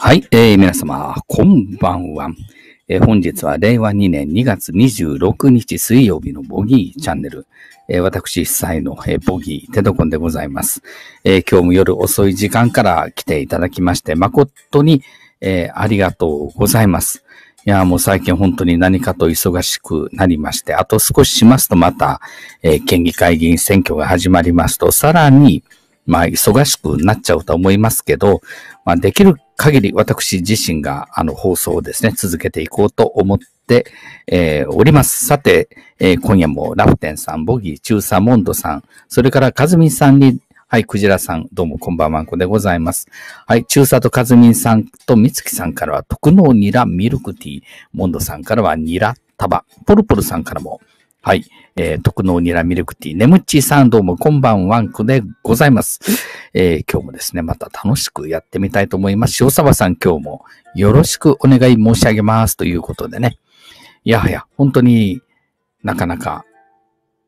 はい、えー、皆様、こんばんは。え本日は令和2年2月26日水曜日のボギーチャンネル。え私、主催の、えボギー、テドコンでございます、え今日も夜遅い時間から来ていただきまして、誠に、えありがとうございます。いや、もう最近本当に何かと忙しくなりまして、あと少ししますとまた、え県議会議員選挙が始まりますと、さらに、まあ、忙しくなっちゃうと思いますけど、まあ、できる限り私自身が、あの、放送をですね、続けていこうと思って、えー、おります。さて、えー、今夜もラフテンさん、ボギー、中佐、モンドさん、それからカズミさんにはい、クジラさん、どうもこんばんはんこでございます。はい、中佐とカズミンさんとミツキさんからは、特納ニラミルクティー、モンドさんからはニラ束、ポルポルさんからも、はい。えー、特納ニラミルクティー。ねむっちーさんどうもこんばんはんこでございます。えー、今日もですね、また楽しくやってみたいと思います。塩沢さん今日もよろしくお願い申し上げますということでね。いやはや、本当になかなか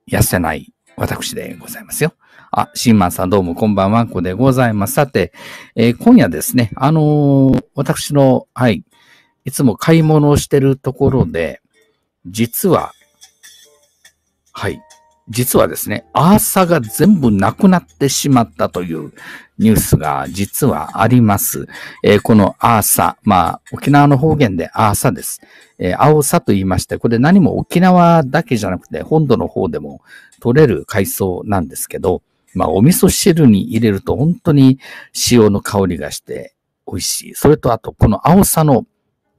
痩せない私でございますよ。あ、シーマンさんどうもこんばんはんこでございます。さて、えー、今夜ですね、あのー、私の、はい、いつも買い物をしてるところで、実ははい。実はですね、アーサが全部なくなってしまったというニュースが実はあります。えー、このアーサ、まあ、沖縄の方言でアーサです。えー、オサと言いまして、これ何も沖縄だけじゃなくて、本土の方でも取れる海藻なんですけど、まあ、お味噌汁に入れると本当に塩の香りがして美味しい。それとあと、この青さの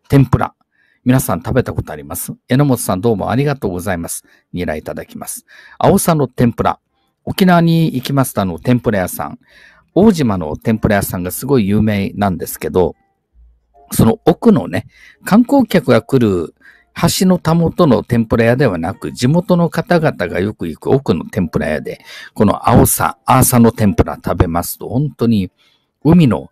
天ぷら。皆さん食べたことあります榎本さんどうもありがとうございます。ニラいただきます。青さの天ぷら。沖縄に行きましたの天ぷら屋さん。大島の天ぷら屋さんがすごい有名なんですけど、その奥のね、観光客が来る橋のたもとの天ぷら屋ではなく、地元の方々がよく行く奥の天ぷら屋で、この青さ、アーサの天ぷら食べますと、本当に海の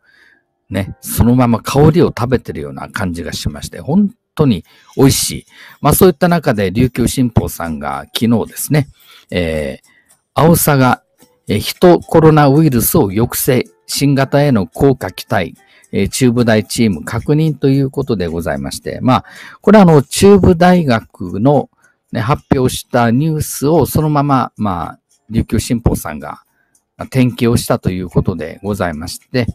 ね、そのまま香りを食べてるような感じがしまして、本とに美味しい。まあそういった中で琉球新報さんが昨日ですね、えー、青さが、えー、人コロナウイルスを抑制、新型への効果期待、えー、中部大チーム確認ということでございまして、まあ、これはあの、中部大学の、ね、発表したニュースをそのまま、まあ、琉球新報さんが、転記をしたということでございまして、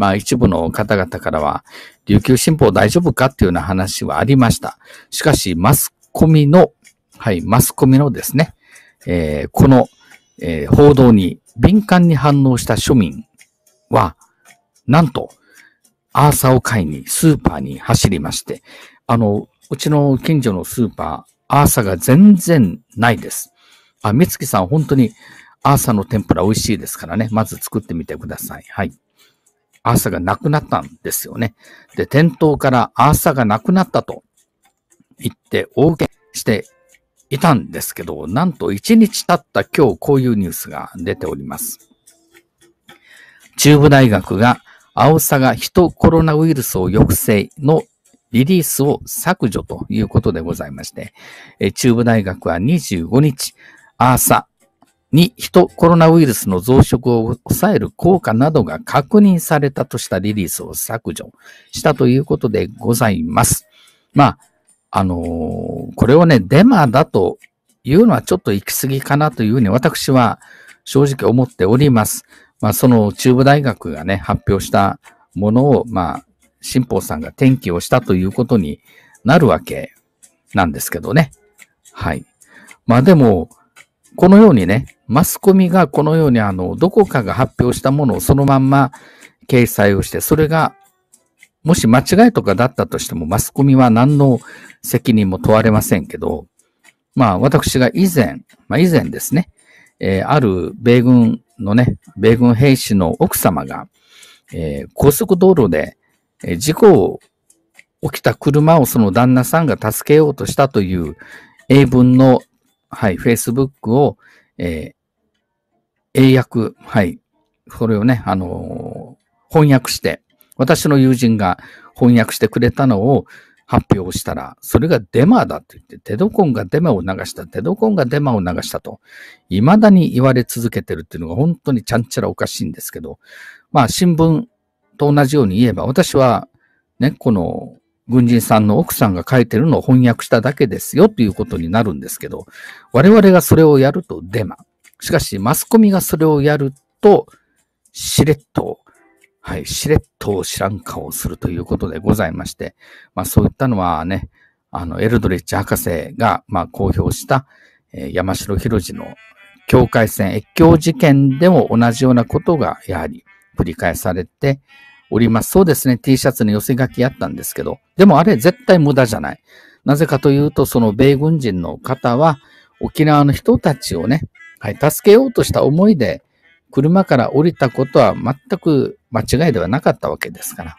まあ一部の方々からは、琉球新報大丈夫かっていうような話はありました。しかし、マスコミの、はい、マスコミのですね、えー、この、えー、報道に敏感に反応した庶民は、なんと、アーサを買いにスーパーに走りまして、あの、うちの近所のスーパー、アーサが全然ないです。あ、美月さん、本当にアーサの天ぷら美味しいですからね。まず作ってみてください。はい。アーサがなくなったんですよね。で、店頭からアーサがなくなったと言って大受けしていたんですけど、なんと1日経った今日こういうニュースが出ております。中部大学がアオサが人コロナウイルスを抑制のリリースを削除ということでございまして、中部大学は25日、アーサに、人コロナウイルスの増殖を抑える効果などが確認されたとしたリリースを削除したということでございます。まあ、あのー、これをね、デマだというのはちょっと行き過ぎかなというふうに私は正直思っております。まあ、その中部大学がね、発表したものを、まあ、新法さんが転記をしたということになるわけなんですけどね。はい。まあでも、このようにね、マスコミがこのようにあの、どこかが発表したものをそのまんま掲載をして、それがもし間違いとかだったとしても、マスコミは何の責任も問われませんけど、まあ私が以前、まあ以前ですね、えー、ある米軍のね、米軍兵士の奥様が、えー、高速道路で、えー、事故を起きた車をその旦那さんが助けようとしたという英文のはい、Facebook を、えー、英訳、はい、それをね、あのー、翻訳して、私の友人が翻訳してくれたのを発表したら、それがデマだって言って、テドコンがデマを流した、テドコンがデマを流したと、未だに言われ続けてるっていうのが本当にちゃんちゃらおかしいんですけど、まあ、新聞と同じように言えば、私は、ね、この軍人さんの奥さんが書いてるのを翻訳しただけですよということになるんですけど、我々がそれをやるとデマ。しかし、マスコミがそれをやると、しれっと、はい、しれっと知らん顔をするということでございまして、まあそういったのはね、あの、エルドリッチ博士が、まあ公表した、えー、山城博士の境界線越境事件でも同じようなことがやはり繰り返されて、おります。そうですね、T シャツに寄せ書きあったんですけど、でもあれ絶対無駄じゃない。なぜかというと、その米軍人の方は、沖縄の人たちをね、はい、助けようとした思いで、車から降りたことは全く間違いではなかったわけですから。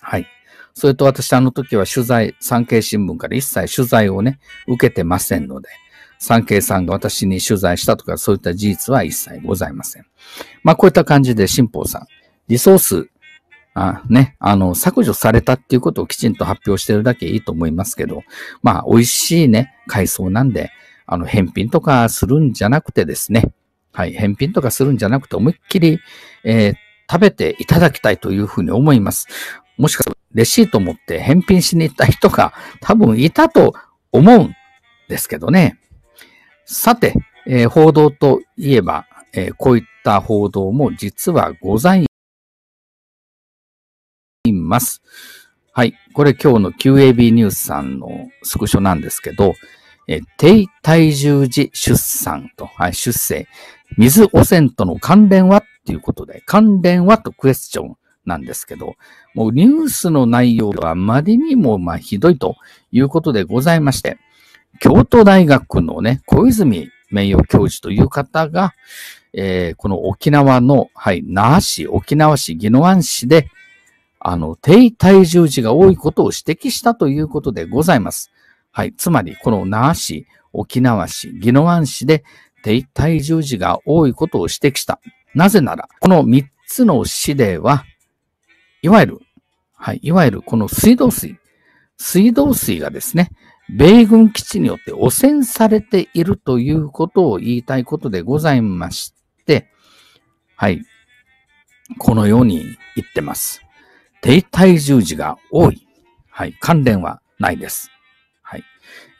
はい。それと私あの時は取材、産経新聞から一切取材をね、受けてませんので、産経さんが私に取材したとかそういった事実は一切ございません。まあこういった感じで新法さん、リソース、あね、あの、削除されたっていうことをきちんと発表してるだけいいと思いますけど、まあ、美味しいね、海藻なんで、あの、返品とかするんじゃなくてですね、はい、返品とかするんじゃなくて、思いっきり、えー、食べていただきたいというふうに思います。もしかすると、レシート持って返品しに行った人が多分いたと思うんですけどね。さて、えー、報道といえば、えー、こういった報道も実はございます。はい。これ今日の QAB ニュースさんのスクショなんですけど、え低体重時出産と、はい、出生、水汚染との関連はっていうことで、関連はとクエスチョンなんですけど、もうニュースの内容があまりにもまひどいということでございまして、京都大学のね、小泉名誉教授という方が、えー、この沖縄の、はい、那覇市、沖縄市、宜野湾市で、あの、低体重児が多いことを指摘したということでございます。はい。つまり、この那覇市、沖縄市、宜野湾市で低体重児が多いことを指摘した。なぜなら、この3つの市では、いわゆる、はい、いわゆるこの水道水、水道水がですね、米軍基地によって汚染されているということを言いたいことでございまして、はい、このように言ってます。停滞十字が多い。はい。関連はないです。はい。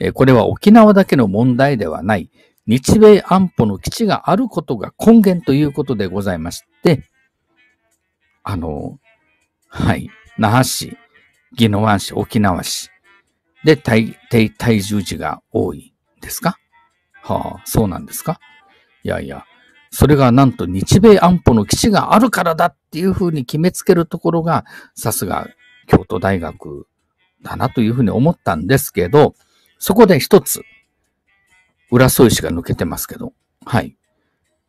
えー、これは沖縄だけの問題ではない、日米安保の基地があることが根源ということでございまして、あの、はい。那覇市、宜野湾市、沖縄市で停滞十字が多いですかはあ、そうなんですかいやいや。それがなんと日米安保の基地があるからだっていうふうに決めつけるところが、さすが京都大学だなというふうに思ったんですけど、そこで一つ、浦添市が抜けてますけど、はい。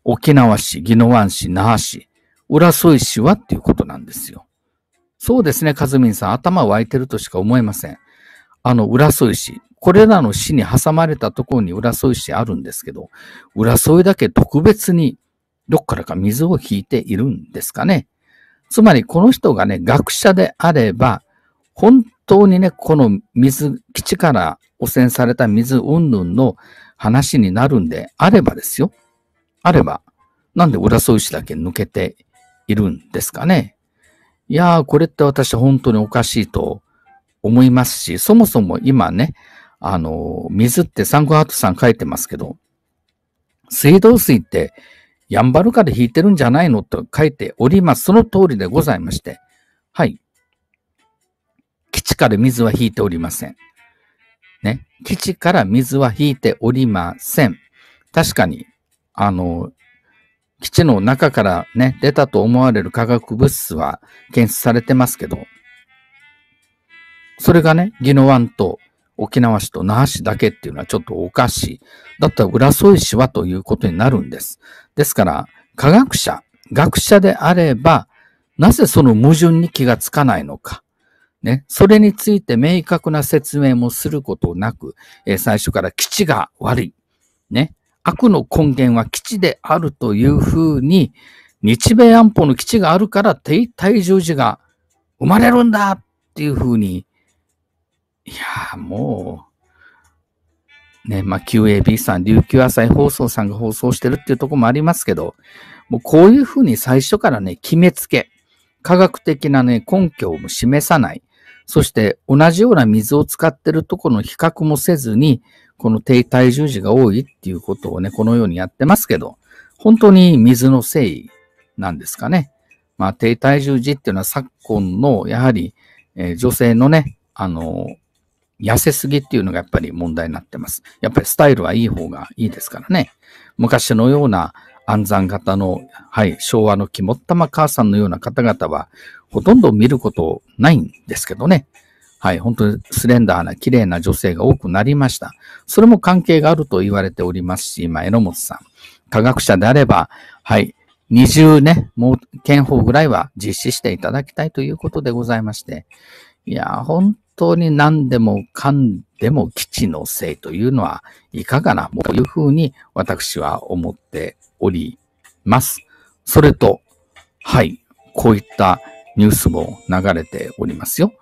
沖縄市、宜野湾市、那覇市、浦添市はっていうことなんですよ。そうですね、かずみんさん、頭湧いてるとしか思えません。あの、浦添市、これらの市に挟まれたところに浦添市あるんですけど、浦添だけ特別にどっからか水を引いているんですかね。つまりこの人がね、学者であれば、本当にね、この水、基地から汚染された水云々の話になるんであればですよ。あれば、なんで浦添市だけ抜けているんですかね。いやー、これって私本当におかしいと思いますし、そもそも今ね、あの、水ってサンクハートさん書いてますけど、水道水ってヤンバルカで引いてるんじゃないのと書いております。その通りでございまして。はい。基地から水は引いておりません。ね。基地から水は引いておりません。確かに、あの、基地の中からね、出たと思われる化学物質は検出されてますけど、それがね、ギノワンと沖縄市と那覇市だけっていうのはちょっとおかしい。だったら浦添市はということになるんです。ですから、科学者、学者であれば、なぜその矛盾に気がつかないのか。ね。それについて明確な説明もすることなく、えー、最初から基地が悪い。ね。悪の根源は基地であるというふうに、日米安保の基地があるから、低体重児が生まれるんだっていうふうにいやもう、ね、まあ、QAB さん、琉球朝日放送さんが放送してるっていうとこもありますけど、もうこういうふうに最初からね、決めつけ、科学的なね、根拠を示さない。そして同じような水を使ってるところの比較もせずに、この低体重児が多いっていうことをね、このようにやってますけど、本当に水のせいなんですかね。まあ、低体重児っていうのは昨今の、やはり、えー、女性のね、あの、痩せすぎっていうのがやっぱり問題になってます。やっぱりスタイルはいい方がいいですからね。昔のような暗算型の、はい、昭和の肝っ玉母さんのような方々は、ほとんど見ることないんですけどね。はい、本当にスレンダーな綺麗な女性が多くなりました。それも関係があると言われておりますし、今、榎本さん。科学者であれば、はい、二重ね、もう、憲法ぐらいは実施していただきたいということでございまして。いや、本当に何でもかんでも基地のせいというのはいかがなというふうに私は思っております。それと、はい、こういったニュースも流れておりますよ。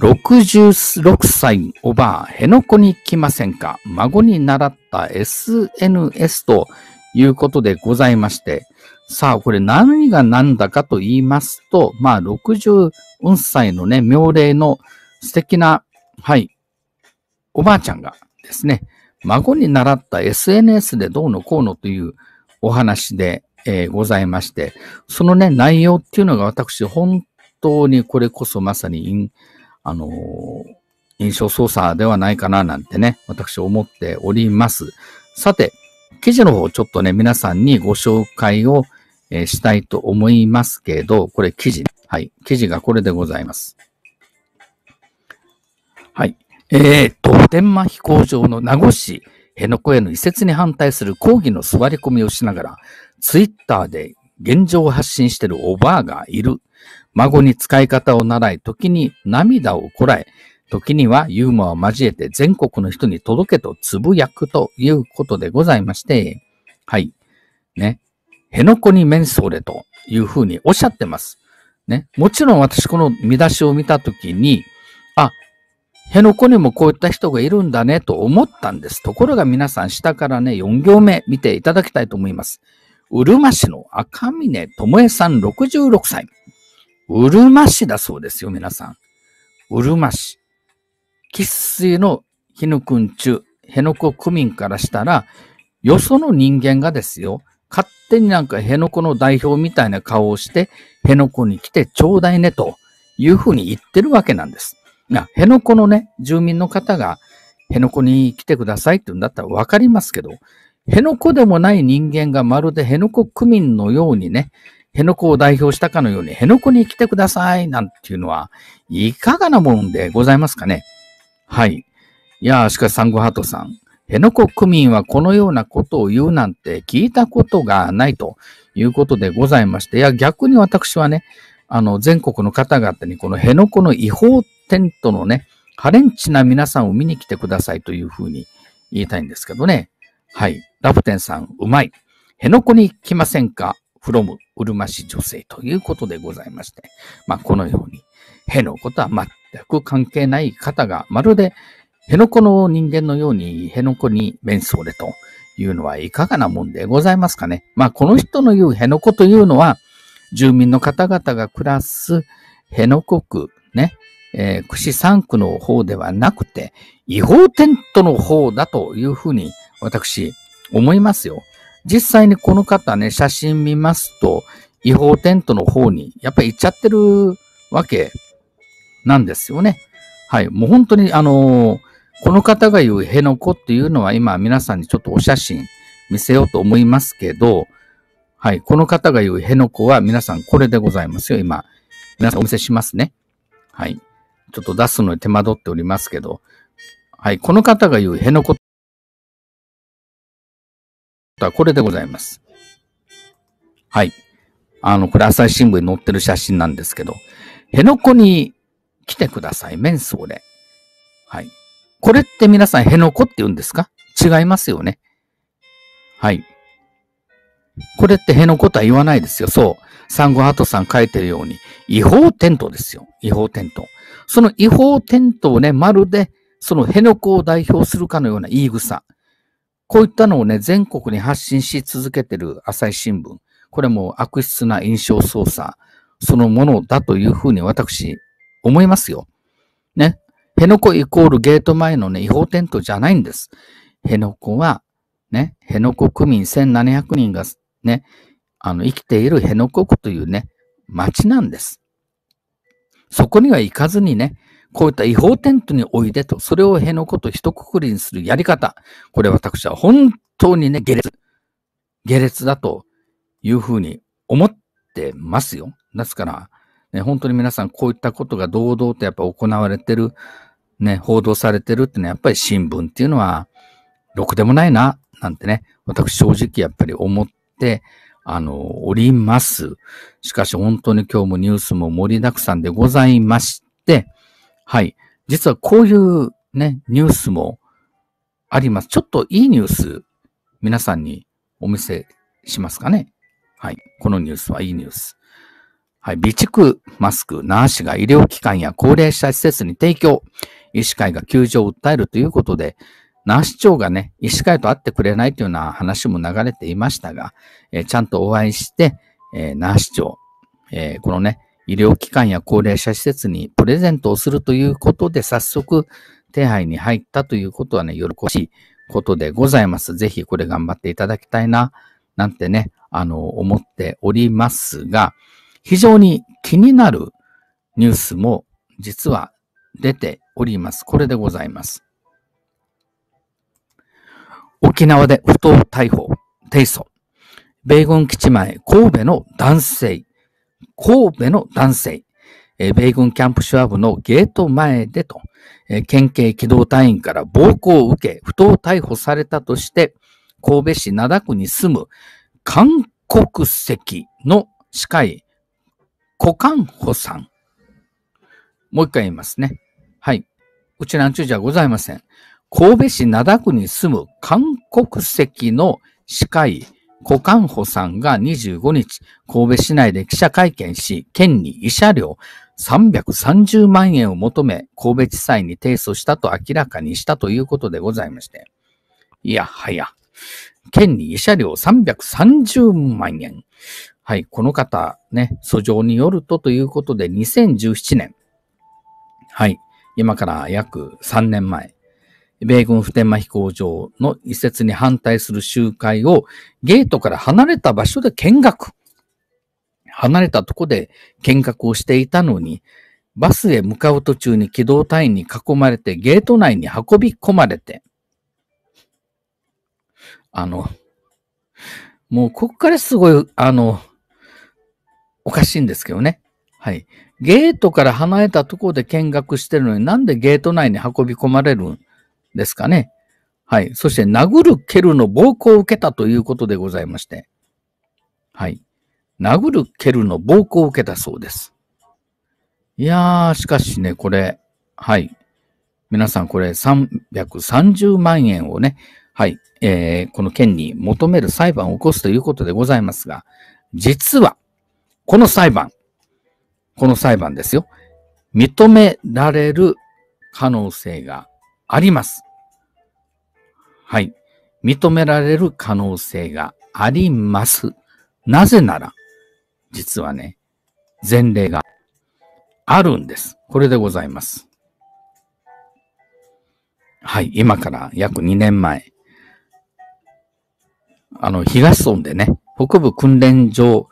66歳おばあ、辺野古に来ませんか孫に習った SNS ということでございまして、さあ、これ何が何だかと言いますと、まあ、64歳のね、妙齢の素敵な、はい、おばあちゃんがですね、孫に習った SNS でどうのこうのというお話で、えー、ございまして、そのね、内容っていうのが私、本当にこれこそまさに、あのー、印象操作ではないかななんてね、私思っております。さて、記事の方ちょっとね、皆さんにご紹介をえー、したいと思いますけど、これ記事。はい。記事がこれでございます。はい。えー、と、天満飛行場の名護市、辺野古への移設に反対する抗議の座り込みをしながら、ツイッターで現状を発信しているおばあがいる。孫に使い方を習い、時に涙をこらえ、時にはユーモアを交えて全国の人に届けとつぶやくということでございまして、はい。ね。辺野古に面相でというふうにおっしゃってます。ね。もちろん私この見出しを見たときに、あ、辺野古にもこういった人がいるんだねと思ったんです。ところが皆さん下からね、4行目見ていただきたいと思います。うるま市の赤峰智恵さん66歳。うるま市だそうですよ、皆さん。うるま市。喫水の日野くん中、辺野古区民からしたら、よその人間がですよ、手になんか辺野古の代表みたいな顔をして、辺野古に来てちょうだいねというふうに言ってるわけなんです。な辺野古のね、住民の方が辺野古に来てくださいって言うんだったらわかりますけど、辺野古でもない人間がまるで辺野古区民のようにね、辺野古を代表したかのように辺野古に来てくださいなんていうのは、いかがなもんでございますかね。はい。いやー、しかし、サンゴハートさん。辺野古区民はこのようなことを言うなんて聞いたことがないということでございまして、いや、逆に私はね、あの、全国の方々にこの辺野古の違法テントのね、ハレンチな皆さんを見に来てくださいというふうに言いたいんですけどね。はい。ラプテンさん、うまい。辺野古に来ませんかフロム、うるまし女性ということでございまして。まあ、このように、辺野古とは全く関係ない方が、まるで辺野古の人間のように辺野古に面相でというのはいかがなもんでございますかね。まあ、この人の言う辺野古というのは、住民の方々が暮らす辺野古区、ね、えー、串三区の方ではなくて、違法テントの方だというふうに私思いますよ。実際にこの方ね、写真見ますと、違法テントの方にやっぱり行っちゃってるわけなんですよね。はい。もう本当にあのー、この方が言う辺野古っていうのは今皆さんにちょっとお写真見せようと思いますけど、はい、この方が言う辺野古は皆さんこれでございますよ、今。皆さんお見せしますね。はい。ちょっと出すのに手間取っておりますけど、はい、この方が言う辺野古とはこれでございます。はい。あの、これ朝日新聞に載ってる写真なんですけど、辺野古に来てください、メンで。はい。これって皆さん、辺野古って言うんですか違いますよね。はい。これって辺野古とは言わないですよ。そう。サンゴハートさん書いてるように、違法テントですよ。違法テント。その違法テントをね、まるで、その辺野古を代表するかのような言い草。こういったのをね、全国に発信し続けてる朝日新聞。これも悪質な印象操作、そのものだというふうに私、思いますよ。ね。辺野古イコールゲート前のね、違法テントじゃないんです。辺野古は、ね、辺野古区民1700人がね、あの、生きている辺野古区というね、町なんです。そこには行かずにね、こういった違法テントにおいでと、それを辺野古と一括りにするやり方。これ私は本当にね、下劣。下劣だというふうに思ってますよ。ですから、ね、本当に皆さんこういったことが堂々とやっぱ行われてるね、報道されてるってのはやっぱり新聞っていうのは、ろくでもないな、なんてね、私正直やっぱり思って、あの、おります。しかし本当に今日もニュースも盛りだくさんでございまして、はい。実はこういうね、ニュースもあります。ちょっといいニュース、皆さんにお見せしますかね。はい。このニュースはいいニュース。はい、備蓄マスク、ナーシが医療機関や高齢者施設に提供、医師会が窮状を訴えるということで、那市長がね、医師会と会ってくれないというような話も流れていましたが、えー、ちゃんとお会いして、えー、那市長、えー、このね、医療機関や高齢者施設にプレゼントをするということで、早速手配に入ったということはね、喜ばしいことでございます。ぜひこれ頑張っていただきたいな、なんてね、あの、思っておりますが、非常に気になるニュースも実は出ております。これでございます。沖縄で不当逮捕、提訴。米軍基地前、神戸の男性。神戸の男性。え米軍キャンプシュアブのゲート前でと、え県警機動隊員から暴行を受け、不当逮捕されたとして、神戸市灘区に住む韓国籍の歯科医股間補さん。もう一回言いますね。はい。うちなんちゅうじゃございません。神戸市灘区に住む韓国籍の歯科医、古漢補さんが25日、神戸市内で記者会見し、県に慰謝料330万円を求め、神戸地裁に提訴したと明らかにしたということでございまして。いやはや、県に慰謝料330万円。はい、この方、ね、訴状によるとということで、2017年、はい、今から約3年前、米軍普天間飛行場の移設に反対する集会をゲートから離れた場所で見学。離れたとこで見学をしていたのに、バスへ向かう途中に機動隊員に囲まれてゲート内に運び込まれて、あの、もうこっからすごい、あの、おかしいんですけどね。はい。ゲートから離れたところで見学してるのになんでゲート内に運び込まれるんですかね。はい。そして殴る蹴るの暴行を受けたということでございまして。はい。殴る蹴るの暴行を受けたそうです。いやー、しかしね、これ、はい。皆さんこれ330万円をね、はい、えー、この件に求める裁判を起こすということでございますが、実は、この裁判、この裁判ですよ。認められる可能性があります。はい。認められる可能性があります。なぜなら、実はね、前例があるんです。これでございます。はい。今から約2年前、あの、東村でね、北部訓練場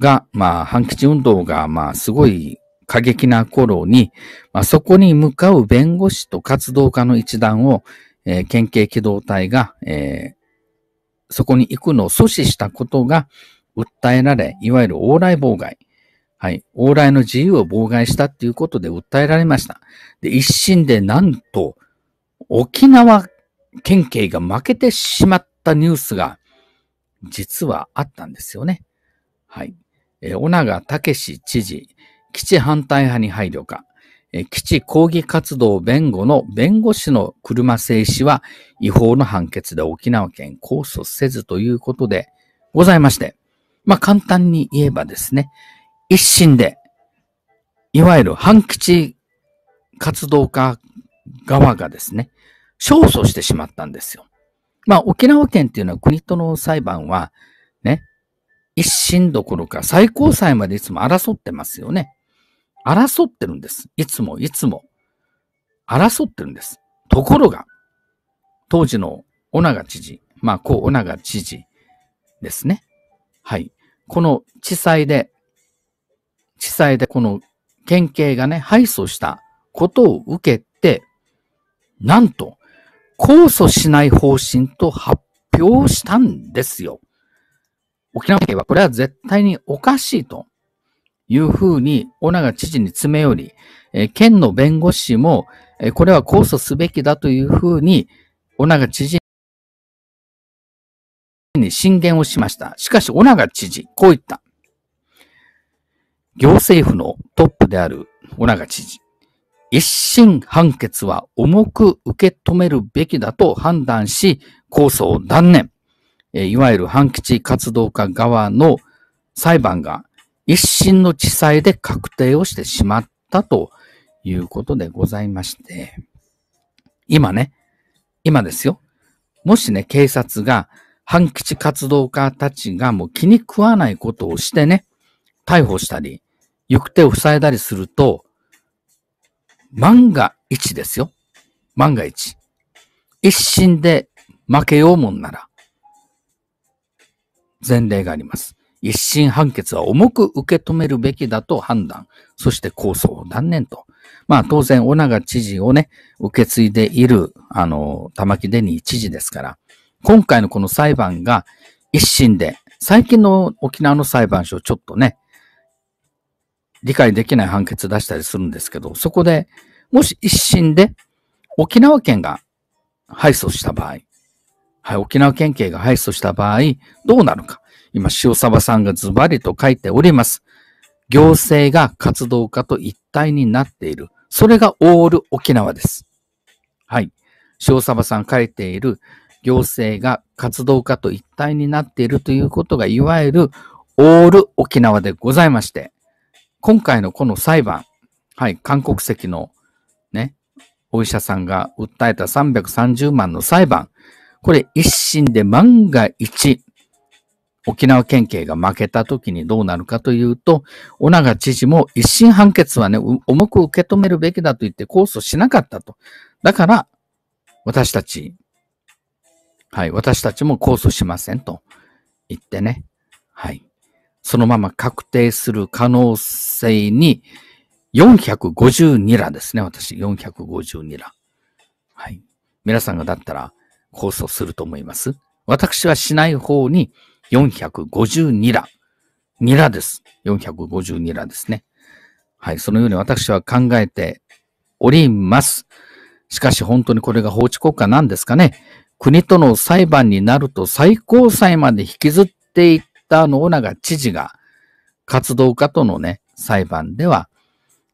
が、まあ、反吉運動が、まあ、すごい過激な頃に、まあ、そこに向かう弁護士と活動家の一団を、えー、県警機動隊が、えー、そこに行くのを阻止したことが訴えられ、いわゆる往来妨害。はい。往来の自由を妨害したっていうことで訴えられました。で、一審でなんと、沖縄県警が負けてしまったニュースが、実はあったんですよね。はい。え、小長武史知事、基地反対派に配慮か、基地抗議活動弁護の弁護士の車制止は違法の判決で沖縄県控訴せずということでございまして、まあ簡単に言えばですね、一審で、いわゆる反基地活動家側がですね、勝訴してしまったんですよ。まあ沖縄県っていうのは国との裁判は、一審どころか最高裁までいつも争ってますよね。争ってるんです。いつもいつも。争ってるんです。ところが、当時の小長知事、まあ、こう小長知事ですね。はい。この地裁で、地裁でこの県警がね、敗訴したことを受けて、なんと、控訴しない方針と発表したんですよ。沖縄県はこれは絶対におかしいというふうに、小長知事に詰め寄り、え県の弁護士も、えこれは控訴すべきだというふうに、小長知事に進言をしました。しかし、小長知事、こう言った。行政府のトップである小長知事、一審判決は重く受け止めるべきだと判断し、控訴を断念。えいわゆる反基地活動家側の裁判が一審の地裁で確定をしてしまったということでございまして、今ね、今ですよ。もしね、警察が反基地活動家たちがもう気に食わないことをしてね、逮捕したり、行く手を塞いだりすると、万が一ですよ。万が一。一審で負けようもんなら、前例があります。一審判決は重く受け止めるべきだと判断、そして控訴を断念と。まあ当然、小長知事をね、受け継いでいる、あの、玉城デニー知事ですから、今回のこの裁判が一審で、最近の沖縄の裁判所ちょっとね、理解できない判決出したりするんですけど、そこで、もし一審で沖縄県が敗訴した場合、はい、沖縄県警が敗訴した場合、どうなるか。今、塩沢さんがズバリと書いております。行政が活動家と一体になっている。それがオール沖縄です。はい。塩沢さん書いている行政が活動家と一体になっているということが、いわゆるオール沖縄でございまして、今回のこの裁判、はい、韓国籍のね、お医者さんが訴えた330万の裁判、これ一審で万が一、沖縄県警が負けた時にどうなるかというと、小長知事も一審判決はね、重く受け止めるべきだと言って控訴しなかったと。だから、私たち、はい、私たちも控訴しませんと言ってね、はい。そのまま確定する可能性に、452らですね、私、452ら。はい。皆さんがだったら、控訴すると思います。私はしない方に452ラ。ニラです。452ラですね。はい。そのように私は考えております。しかし本当にこれが法治国家なんですかね。国との裁判になると最高裁まで引きずっていった野長知事が活動家とのね、裁判では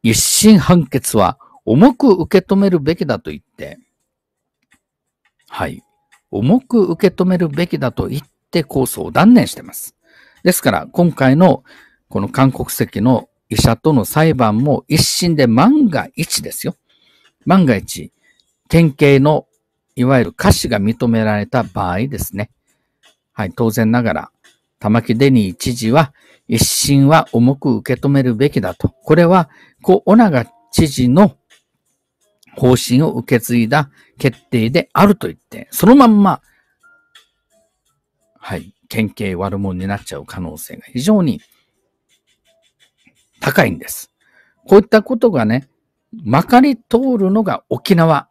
一審判決は重く受け止めるべきだと言って、はい。重く受け止めるべきだと言って構想を断念しています。ですから、今回のこの韓国籍の医者との裁判も一審で万が一ですよ。万が一、典型のいわゆる歌詞が認められた場合ですね。はい、当然ながら、玉城デニー知事は、一審は重く受け止めるべきだと。これは、小オナガ知事の方針を受け継いだ決定であると言って、そのまんま、はい、県警悪者になっちゃう可能性が非常に高いんです。こういったことがね、まかり通るのが沖縄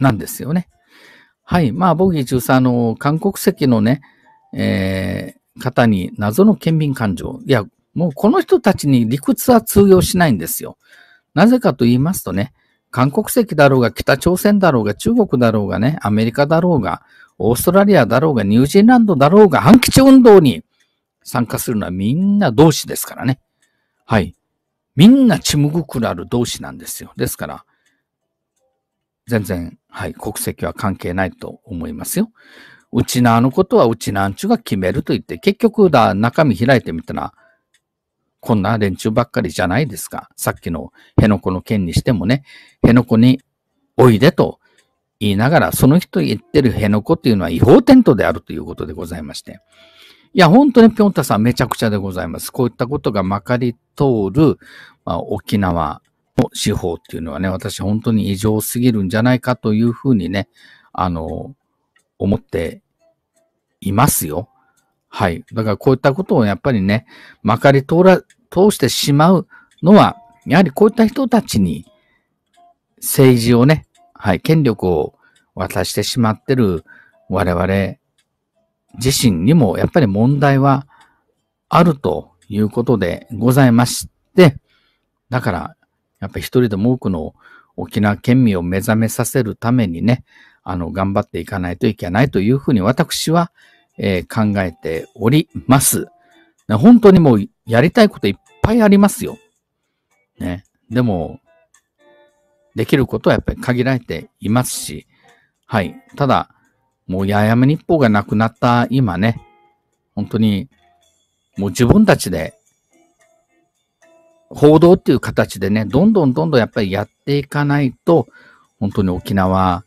なんですよね。はい。まあ、ボギー中佐、あの、韓国籍のね、えー、方に謎の県民感情。いや、もうこの人たちに理屈は通用しないんですよ。なぜかと言いますとね、韓国籍だろうが、北朝鮮だろうが、中国だろうがね、アメリカだろうが、オーストラリアだろうが、ニュージーランドだろうが、反基地運動に参加するのはみんな同志ですからね。はい。みんなちむぐくなる同志なんですよ。ですから、全然、はい、国籍は関係ないと思いますよ。うちなあのことはうちなんちゅが決めると言って、結局だ、中身開いてみたら、こんな連中ばっかりじゃないですか。さっきの辺野古の件にしてもね、辺野古においでと言いながら、その人言ってる辺野古っていうのは違法テントであるということでございまして。いや、本当にぴょんたさんめちゃくちゃでございます。こういったことがまかり通る、まあ、沖縄の司法っていうのはね、私本当に異常すぎるんじゃないかというふうにね、あの、思っていますよ。はい。だからこういったことをやっぱりね、まかり通ら、通してしまうのは、やはりこういった人たちに政治をね、はい、権力を渡してしまってる我々自身にもやっぱり問題はあるということでございまして、だから、やっぱり一人でも多くの沖縄県民を目覚めさせるためにね、あの、頑張っていかないといけないというふうに私はえー、考えております。本当にもうやりたいこといっぱいありますよ。ね。でも、できることはやっぱり限られていますし、はい。ただ、もうややめ日報がなくなった今ね、本当に、もう自分たちで、報道っていう形でね、どんどんどんどんやっぱりやっていかないと、本当に沖縄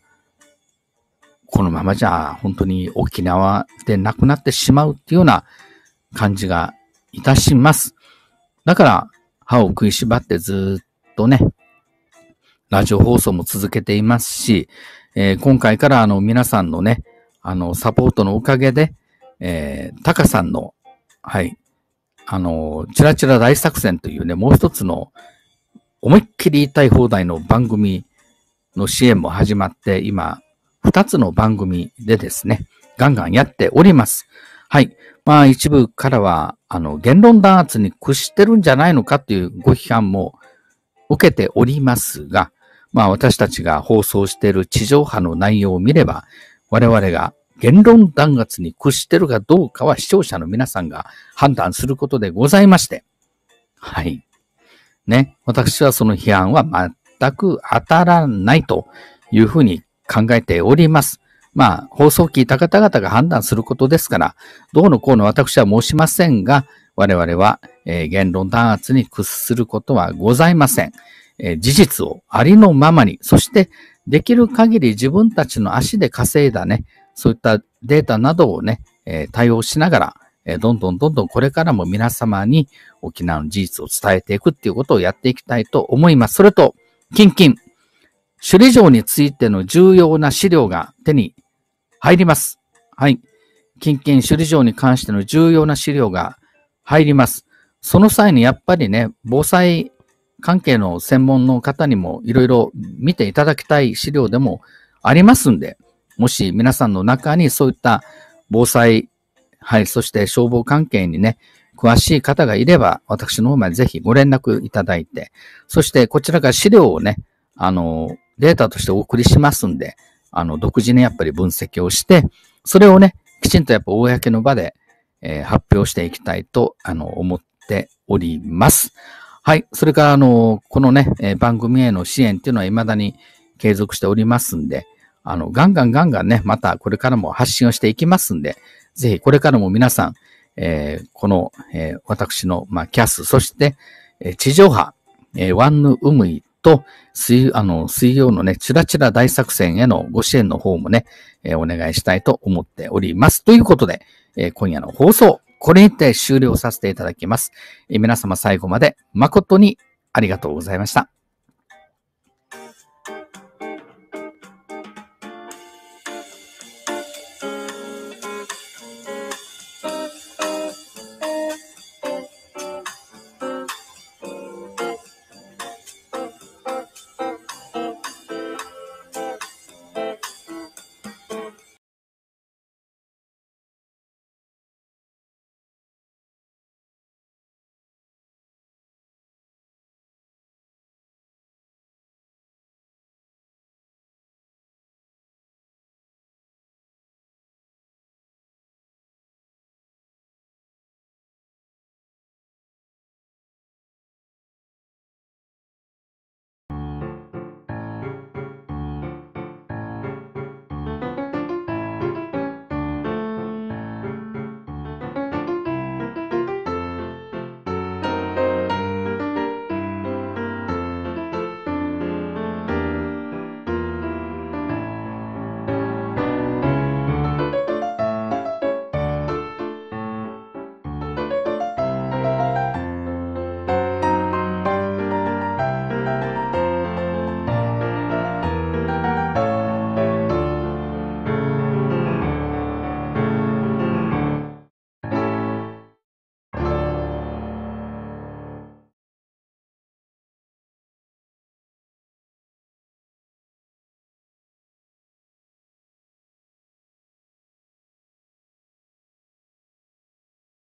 このままじゃ本当に沖縄でなくなってしまうっていうような感じがいたします。だから歯を食いしばってずっとね、ラジオ放送も続けていますし、えー、今回からあの皆さんのね、あのサポートのおかげで、えー、タカさんの、はい、あの、チラチラ大作戦というね、もう一つの思いっきり言いたい放題の番組の支援も始まって、今、二つの番組でですね、ガンガンやっております。はい。まあ一部からは、あの、言論弾圧に屈してるんじゃないのかというご批判も受けておりますが、まあ私たちが放送している地上波の内容を見れば、我々が言論弾圧に屈してるかどうかは視聴者の皆さんが判断することでございまして、はい。ね、私はその批判は全く当たらないというふうに考えております。まあ、放送を聞いた方々が判断することですから、どうのこうの私は申しませんが、我々は、えー、言論弾圧に屈することはございません、えー、事実をありのままに、そしてできる限り自分たちの足で稼いだね、そういったデータなどをね、えー、対応しながら、えどんどんどんどんこれからも皆様に沖縄の事実を伝えていくっていうことをやっていきたいと思います。それと、キンキン。首里城についての重要な資料が手に入ります。はい。近県首里城に関しての重要な資料が入ります。その際にやっぱりね、防災関係の専門の方にもいろいろ見ていただきたい資料でもありますんで、もし皆さんの中にそういった防災、はい、そして消防関係にね、詳しい方がいれば、私の方までぜひご連絡いただいて、そしてこちらが資料をね、あの、データとしてお送りしますんで、あの、独自にやっぱり分析をして、それをね、きちんとやっぱ公の場で、えー、発表していきたいと、あの、思っております。はい。それから、あの、このね、えー、番組への支援っていうのは未だに継続しておりますんで、あの、ガンガンガンガンね、またこれからも発信をしていきますんで、ぜひこれからも皆さん、えー、この、えー、私の、まあ、キャス、そして、えー、地上波、えー、ワンヌウムイと、水、あの、水曜のね、チラチラ大作戦へのご支援の方もね、えー、お願いしたいと思っております。ということで、えー、今夜の放送、これにて終了させていただきます。えー、皆様最後まで誠にありがとうございました。